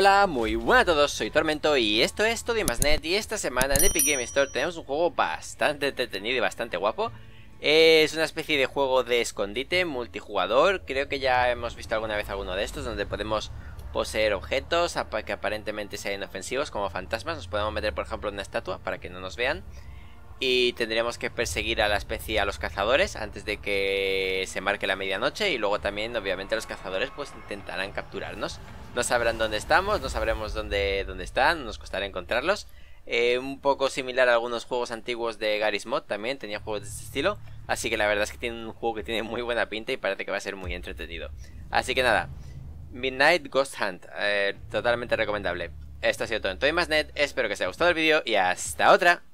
Hola, muy buenas a todos, soy Tormento y esto es Todo y Más Net y esta semana en Epic Game Store tenemos un juego bastante entretenido y bastante guapo. Es una especie de juego de escondite multijugador, creo que ya hemos visto alguna vez alguno de estos donde podemos poseer objetos que aparentemente sean inofensivos como fantasmas, nos podemos meter por ejemplo en una estatua para que no nos vean y tendremos que perseguir a la especie a los cazadores antes de que se marque la medianoche y luego también obviamente los cazadores pues intentarán capturarnos no sabrán dónde estamos no sabremos dónde dónde están nos costará encontrarlos eh, un poco similar a algunos juegos antiguos de Garry's Mod también tenía juegos de este estilo así que la verdad es que tiene un juego que tiene muy buena pinta y parece que va a ser muy entretenido así que nada Midnight Ghost Hunt eh, totalmente recomendable esto ha sido todo en Toy Net espero que os haya gustado el vídeo y hasta otra